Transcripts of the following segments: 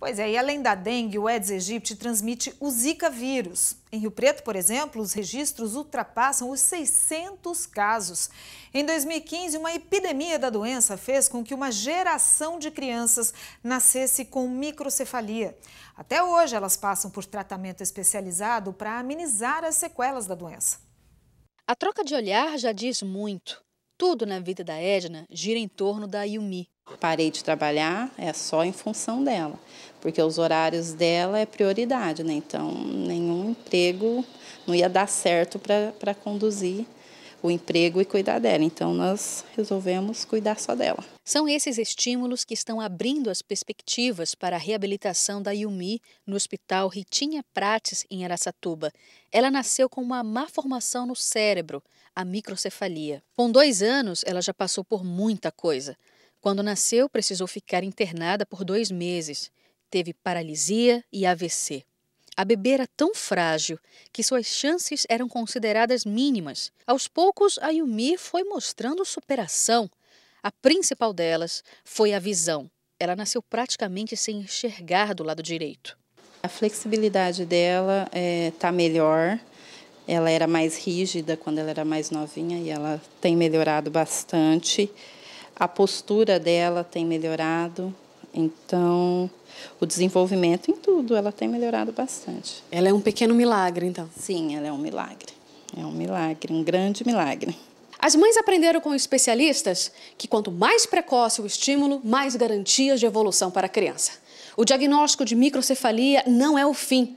Pois é, e além da dengue, o Aedes aegypti transmite o Zika vírus. Em Rio Preto, por exemplo, os registros ultrapassam os 600 casos. Em 2015, uma epidemia da doença fez com que uma geração de crianças nascesse com microcefalia. Até hoje, elas passam por tratamento especializado para amenizar as sequelas da doença. A troca de olhar já diz muito. Tudo na vida da Edna gira em torno da Yumi. Parei de trabalhar, é só em função dela, porque os horários dela é prioridade, né? Então, nenhum emprego não ia dar certo para conduzir o emprego e cuidar dela. Então nós resolvemos cuidar só dela. São esses estímulos que estão abrindo as perspectivas para a reabilitação da Yumi no Hospital Ritinha Prates, em Aracatuba. Ela nasceu com uma má formação no cérebro, a microcefalia. Com dois anos, ela já passou por muita coisa. Quando nasceu, precisou ficar internada por dois meses. Teve paralisia e AVC. A bebê era tão frágil que suas chances eram consideradas mínimas. Aos poucos, a Yumi foi mostrando superação. A principal delas foi a visão. Ela nasceu praticamente sem enxergar do lado direito. A flexibilidade dela está é, tá melhor. Ela era mais rígida quando ela era mais novinha e ela tem melhorado bastante. A postura dela tem melhorado. Então, o desenvolvimento em tudo, ela tem melhorado bastante. Ela é um pequeno milagre, então? Sim, ela é um milagre. É um milagre, um grande milagre. As mães aprenderam com especialistas que quanto mais precoce o estímulo, mais garantias de evolução para a criança. O diagnóstico de microcefalia não é o fim.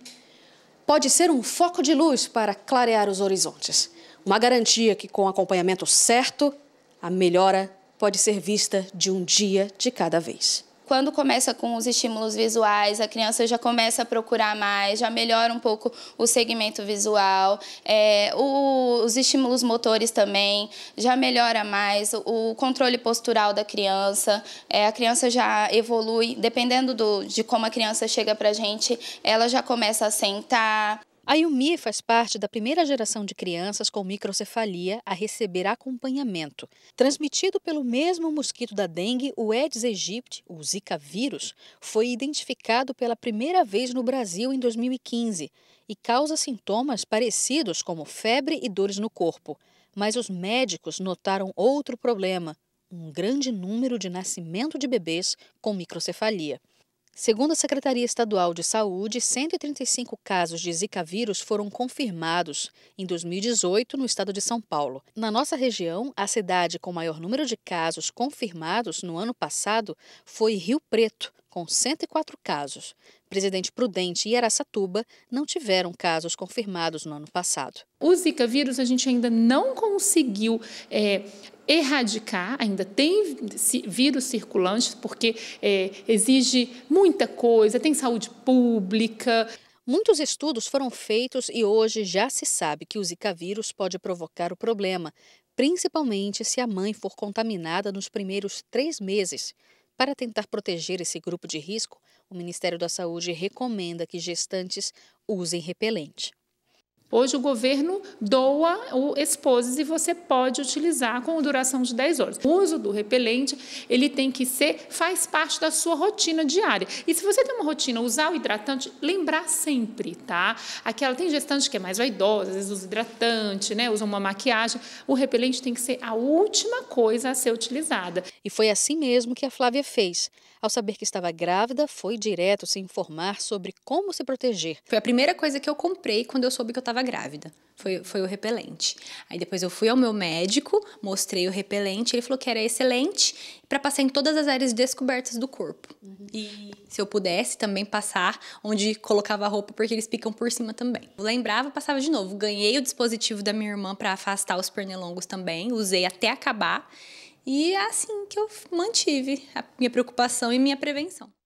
Pode ser um foco de luz para clarear os horizontes. Uma garantia que, com acompanhamento certo, a melhora pode ser vista de um dia de cada vez. Quando começa com os estímulos visuais, a criança já começa a procurar mais, já melhora um pouco o segmento visual, é, o, os estímulos motores também, já melhora mais o, o controle postural da criança, é, a criança já evolui, dependendo do, de como a criança chega para a gente, ela já começa a sentar, a Yumi faz parte da primeira geração de crianças com microcefalia a receber acompanhamento, transmitido pelo mesmo mosquito da dengue, o Aedes aegypti, o Zika vírus, foi identificado pela primeira vez no Brasil em 2015 e causa sintomas parecidos como febre e dores no corpo. Mas os médicos notaram outro problema: um grande número de nascimento de bebês com microcefalia. Segundo a Secretaria Estadual de Saúde, 135 casos de Zika vírus foram confirmados em 2018 no estado de São Paulo. Na nossa região, a cidade com maior número de casos confirmados no ano passado foi Rio Preto, com 104 casos. Presidente Prudente e Aracatuba não tiveram casos confirmados no ano passado. O Zika vírus a gente ainda não conseguiu é, erradicar, ainda tem vírus circulantes, porque é, exige muita coisa, tem saúde pública. Muitos estudos foram feitos e hoje já se sabe que o Zika vírus pode provocar o problema, principalmente se a mãe for contaminada nos primeiros três meses. Para tentar proteger esse grupo de risco, o Ministério da Saúde recomenda que gestantes usem repelente. Hoje o governo doa o exposes e você pode utilizar com duração de 10 horas. O uso do repelente, ele tem que ser, faz parte da sua rotina diária. E se você tem uma rotina, usar o hidratante, lembrar sempre, tá? Aquela tem gestante que é mais vaidosa, às vezes usa hidratante, né? Usa uma maquiagem. O repelente tem que ser a última coisa a ser utilizada. E foi assim mesmo que a Flávia fez. Ao saber que estava grávida, foi direto se informar sobre como se proteger. Foi a primeira coisa que eu comprei quando eu soube que eu estava grávida. Foi, foi o repelente. Aí depois eu fui ao meu médico, mostrei o repelente, ele falou que era excelente para passar em todas as áreas descobertas do corpo. Uhum. E se eu pudesse também passar onde colocava a roupa, porque eles picam por cima também. Eu lembrava, passava de novo. Ganhei o dispositivo da minha irmã para afastar os pernilongos também, usei até acabar. E é assim que eu mantive a minha preocupação e minha prevenção.